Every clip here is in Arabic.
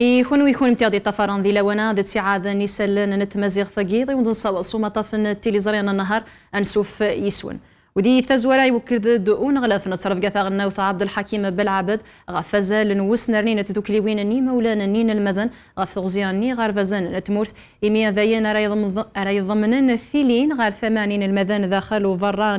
يكون ويكون تاع دي طفران ذي لوانا دت سعاد نسلن نتمزيغ ثقيضي ونصور صومة طفن تيليزرين النهار انسوف يسون ودي تزورا يوكرد دؤون غلاف نتصرف قاثا غناوث عبد الحكيم بالعبد غفزال نوسنرنين تتوكليوين ني مولانا نين المذن غف ني غار فزان تمورت إمي ذاين راي ضمنن الثيلين غار ثمانين المذن داخل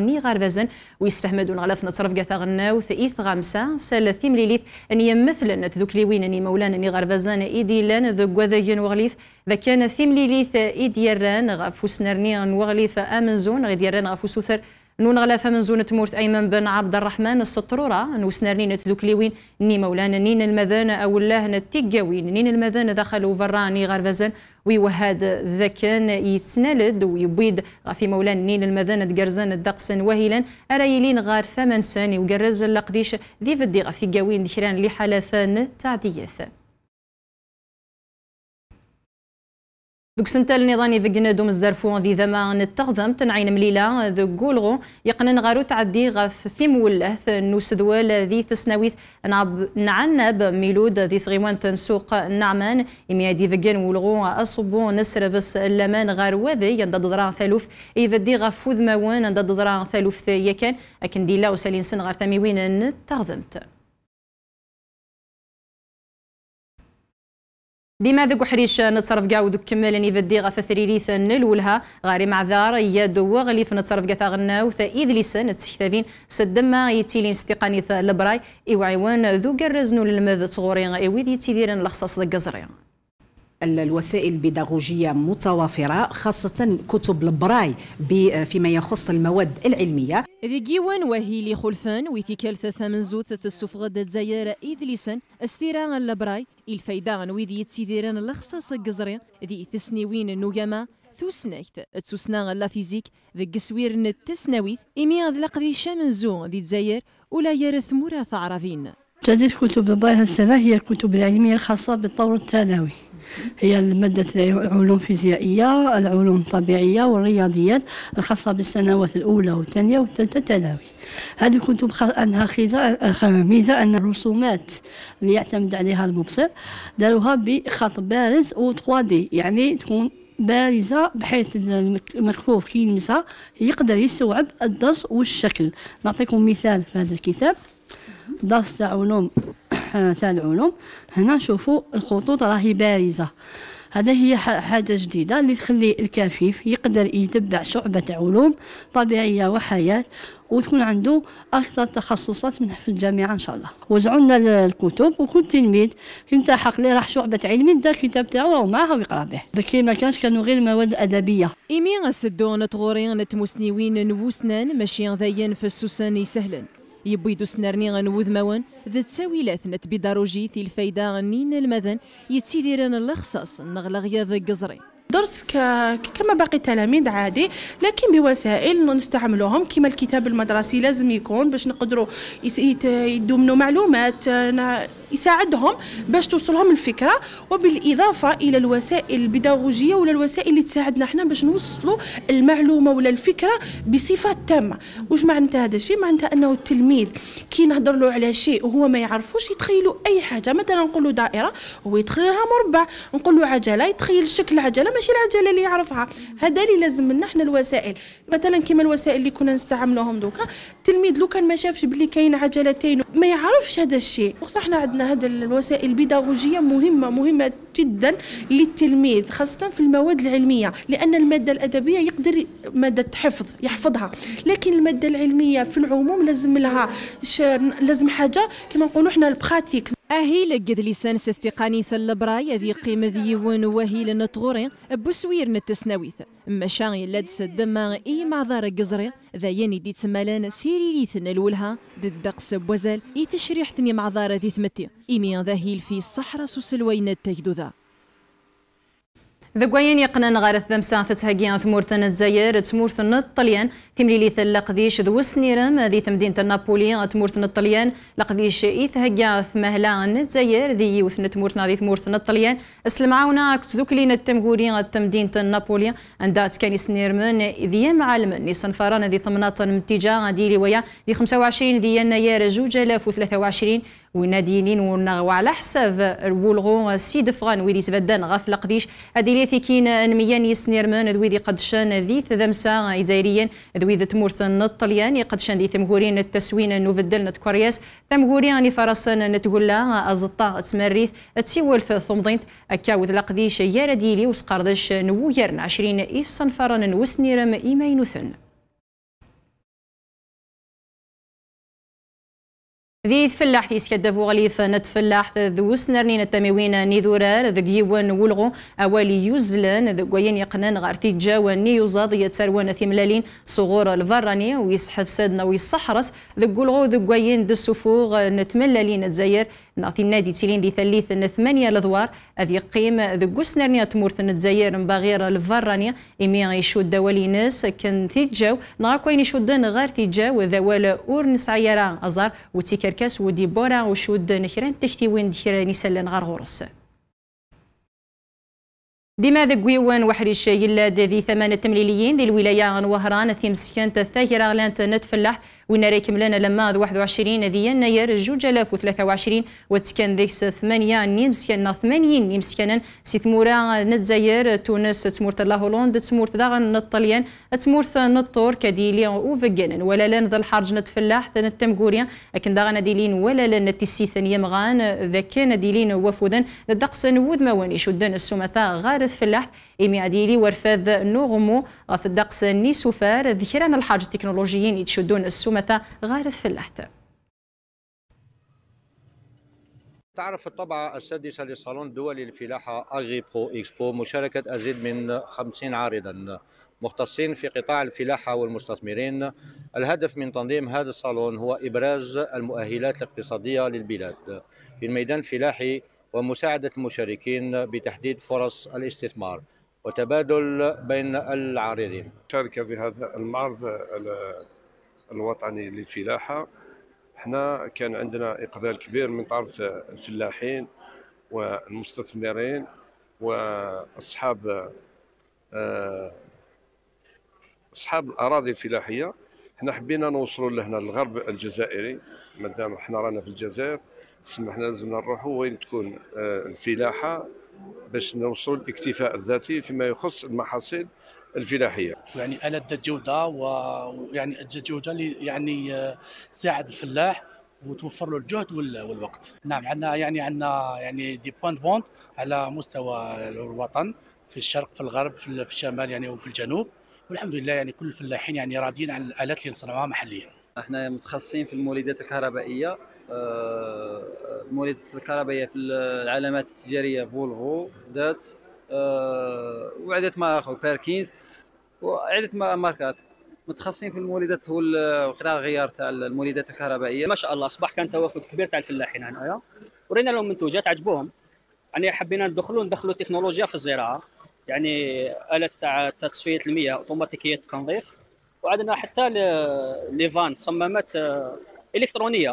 ني غار فزان ويسفهم دون غلاف نتصرف قاثا غناوث إيث غامسا سالثيم ليليث أن يمثل تتوكليوين ني مولانا ني غار فزان إيدي لان ذو قوذاين وغليف ذا كان ثيم ليليث غفوس نرنين وغليف أمنزون غيديران وثر نون غلافة من زونة مورت أيمن بن عبد الرحمن السطرورة نوسنارنين نين تدوكليوين ني مولانا نين المذانة أو الله نتيقاوين نين المذانة دخلوا فراني غرفزن ويوهاد ذكان يتسنالد ويبيد في مولان نين المذانة تقرزن دقسا وهيلا أرايلين غار ثمن ساني وقرز لقديش ذي فدي غفي قاوين ذكران لحالة ثانية تعديث دوك سنتا النظام فيجنا دوم الزرفو ذي ذما نتغذم تنعين مليلة ذو قولغو يقنن غارو تعدي غف ثيم ولهث نوسدوال ذي تسناويث نعب نعنب ميلود ذي ثغيوان تنسوق نعمان إميادي فيجن ولغو أصبو نسر بس اللمان غارو ذي يندد ضران ثالوف غا غفوذ ماوان يندد ضران ثالوف يكن أكن ديلا وسالين سن غار وين نتغذمت ديما ذوك حريش نتصرف قاو فدي غا فديغا فثريريث نلولها غاري معذار يا دوغ اللي فنتصرف قاثا غناو ثا إذ لسان تسكتابين سدما يتيلين استيقاني البراي عيوان ذوك الرزنو للمذ تصغورين إيويد يتيديرن لخصاص ذك الوسائل البيداغوجية متوافرة خاصة كتب البراي فيما يخص المواد العلمية ذي ذيجيوان وهيلي خلفان ويتيكال ثلاثة من زوت ثلاثة السفغة زيارة إذليسن استيران البراي الفايدان ويذي تسيديران الخصاص القزري ذي تسنيوين نوغاما ثوسنيت تسوسنا لا فيزيك ذي قسوير التسناويث إمي أذلق ذي شامنزون ذي تزاير ولا يرث مراث عرفين جديد كتب البراي هالسنة هي الكتب العلمية الخاصة بالطور الثانوي هي المادة العلوم الفيزيائية العلوم الطبيعية والرياضيات الخاصة بالسنوات الأولى والثانية والثالثة ثانوي هذه كنت أنها ميزة أن الرسومات اللي يعتمد عليها المبصر داروها بخط بارز و 3 دي يعني تكون بارزة بحيث المكفوف كي يلمسها يقدر يستوعب الدرس والشكل نعطيكم مثال في هذا الكتاب درس تاع علوم تاع العلوم هنا نشوفوا الخطوط راهي بارزه هذا هي حاجة جديدة اللي تخلي الكفيف يقدر يتبع شعبة علوم طبيعية وحياة وتكون عنده أكثر تخصصات منها في الجامعة إن شاء الله وزعوا لنا الكتب وكل تلميذ كي لي راح شعبة علمي دا الكتاب تاعو راهو معاه ويقرا به بكري ما كانش كانوا غير مواد أدبية إيمي غسدون تغورين تمسنيوين نوسنان ماشي غذيان في السوسان سهلا يبيدو سنرني غنوذ موان ذا تساوي نت بداروجي ثي الفايدة غنين المذن يتسيديران الخصاص نغلغياض قزري درس كما باقي التلاميذ عادي لكن بوسائل نستعملوهم كما الكتاب المدرسي لازم يكون باش نقدروا يدومنوا معلومات يساعدهم باش توصلهم الفكره وبالاضافه الى الوسائل البيداغوجيه ولا الوسائل اللي تساعدنا احنا باش نوصلوا المعلومه ولا الفكره بصفه تامه واش معناتها هذا الشيء معناتها انه التلميذ كي نهضر له على شيء وهو ما يعرفوش يتخيلوا اي حاجه مثلا نقول له دائره هو يتخيلها لها مربع نقول له عجله يتخيل شكل العجله ماشي العجله اللي يعرفها هذا اللي لازم منا احنا الوسائل مثلا كما الوسائل اللي كنا نستعملوهم دوكا التلميذ لو كان ما شافش بلي كاين عجلتين ما يعرفش هذا الشيء وصحنا حنا عندنا هذا الوسائل البيداغوجيه مهمه مهمه جدا للتلميذ خاصه في المواد العلميه لان الماده الادبيه يقدر ماده حفظ يحفظها لكن الماده العلميه في العموم لازم لها لازم حاجه كما نقولوا احنا البراتيك أهي لقد لسان استثقاني ثلبرا يذي قيم ذيون وهي لنطغوري بسوير نتسنويث مشاغي لدس سدما إي معذار قزري يني دي تمالان ثيريريثن الولها ضد دقس بوزال إي تشريح ثني معذار ذي ثمتي إيمي ذاهيل في الصحراء سوسلوين التجدو ذا قوين يقنن غارث ذم سافت هجيان في مورثن تزاير تمورثن الطليان تملي ليث لقديش ذو سنيرم ذي مدينة نابولي تمورثن طليان لقديش إيث هجا في مهلان تزاير ذي وثن تمورثن ذي تمورثن طليان اسلم عونا كتذوك لين التمهوري تمدينة نابولي اندات كاني سنيرمن ذي معلم نيسان فاران ذي ثمناطن متجا ديلي ويا ذي 25 ذي ينا وثلاثة وعشرين ونادينين وعلى حساب الولغو سيد فغان ويدي سبدان غاف لقديش في كين نميان يسنيرمان دويدي قدشان ذي ثمسا إزايريا ذويد تمورث الطليان يقدشان ذي ثمهورين التسوين نوفدل نتكورياس ثمهورين اني فرسان نتقولا ازطا تسمريث تسيول ثمضينت اكا وذ لقديش يارا ديلي وسقردش نويرن عشرين إيس صنفرن وسنيرم إيماينوثن ذي فلاح سكاد دافو غليف نت فلاح ذو سنرنين التموين نيذورار ذقيون ولغو أوالي ذو قوين يقنن غار ثي جاوان نيوزاد يتسروان ثملالين صغور الفراني ويسحف سادنا ويصحرس قوين ذقوين السفوغ نتملالين تزاير نعطي النادي تيلين دي ثليث ثمانية لذوار اذي قيم ذو قسنرنية تمورث الجزائر مباغير الفرانية إمي يشود دوالي ناس كان تيجاو نغار كوين يشودن ثي جاو ذوال أور نسعيرا أزار وتيكركاس وديبورا وشود تختي وين دخير نسلن غار غرس ديما ذا قويوان وحريش يلا ذي ثمانة تمليليين ذي الولايان عن وهران ثيمسكان تثاهر أغلان نتفلح وين لنا لما 21 ذي يناير 2023 وتسكن ذيك 8 نيمسكن 80 نيمسكن سي تمورا نتزاير تونس تمورت لا هولند تمورت داغا نطليان تمورت نطور كديليا او ولا لان ذا الحرج نتفلاح التمغوريا لكن داغا ناديلين ولا لان تيسي ثانيه مغان ذاك ناديلين وفودا الدقس نود موانيش ودن السمثاء غارت فلاح إيمي عديلي ورفاذ نوغمو في الدقس نيسوفار ذكران الحاج التكنولوجيين يتشدون السمثاء حكومة غارس فلاحت تعرف الطبعة السادسة للصالون الدولي للفلاحة أغري برو إكسبو مشاركة أزيد من 50 عارضا مختصين في قطاع الفلاحة والمستثمرين الهدف من تنظيم هذا الصالون هو إبراز المؤهلات الاقتصادية للبلاد في الميدان الفلاحي ومساعدة المشاركين بتحديد فرص الاستثمار وتبادل بين العارضين شارك في هذا المعرض الوطني للفلاحه حنا كان عندنا اقبال كبير من طرف الفلاحين والمستثمرين واصحاب آه، اصحاب الاراضي الفلاحيه حنا حبينا نوصلوا لهنا للغرب الجزائري مادام حنا رانا في الجزائر سمحنا لازم لازمنا نروحوا وين تكون آه، الفلاحه باش نوصلوا للاكتفاء الذاتي فيما يخص المحاصيل الفلاحيه يعني ذات جوده ويعني ذات جوده اللي يعني تساعد آه، الفلاح وتوفر له الجهد والوقت نعم عندنا يعني عندنا يعني دي بوان فونت على مستوى الوطن في الشرق في الغرب في الشمال يعني وفي الجنوب والحمد لله يعني كل الفلاحين يعني راضيين على الالات اللي نصنعوها محليا احنا متخصصين في المولدات الكهربائيه آه، المولدات الكهربائيه في العلامات التجاريه فولفو ذات آه، وعدة ما اخر باركينز وعده ماركات متخصصين في المولدات وخلال الغيار تاع المولدات الكهربائيه ما شاء الله اصبح كان توافد كبير تاع الفلاحين هنايا نعم. ورينا لهم منتوجات عجبوهم يعني حبينا ندخلوا ندخلوا التكنولوجيا في الزراعه يعني الات تاع تصفيه المياه اوتوماتيكيه التنظيف وعندنا حتى لي فان صمامات آه، الكترونيه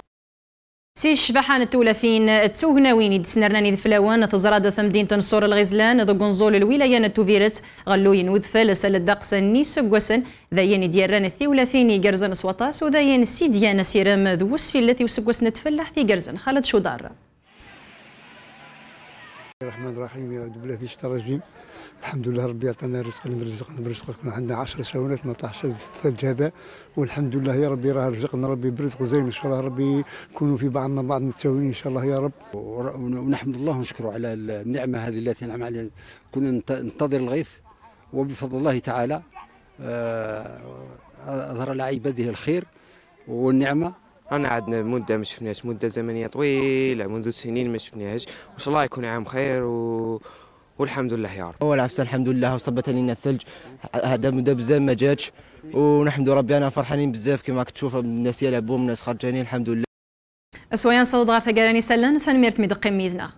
سي الشبحان التولفين تسوغنا ويني دسنرناني دفلاوان تزراد ثمدين تنصور الغزلان ذو قنزول الولاية نتوفيرت غلوين وذفل سل الدقس نيس قوسن ذاين ديران الثولفين يقرزن سوطاس وذاين سيديان سيرام ذو وسفي التي وسقوسن تفلح في قرزن خالد شودار الرحمن الرحيم يا دبلا فيش ترجم الحمد لله ربي عطانا رزق من رزق برزق كنا عندنا 10 سنوات ما طاحش الجبهه والحمد لله يا ربي راه رزقنا ربي برزق زين ان شاء الله ربي نكونوا في بعضنا بعض متساويين ان شاء الله يا رب ونحمد الله ونشكره على النعمه هذه التي نعم علينا كنا ننتظر الغيث وبفضل الله تعالى آه، اظهر على عباده الخير والنعمه أنا عندنا مدة ما شفناهاش مدة زمنية طويلة منذ سنين ما شفناهاش وإن شاء الله يكون عام خير و... والحمد لله يا رب هو العفسه الحمد لله وصبت علينا الثلج هذا مده بزاف ما جاتش ونحمد ربي انا فرحانين بزاف كما كتشوف الناس يلعبوا الناس خرجانين الحمد لله اسويان صوت غافا سلان سنمرت ميدقي ميدنا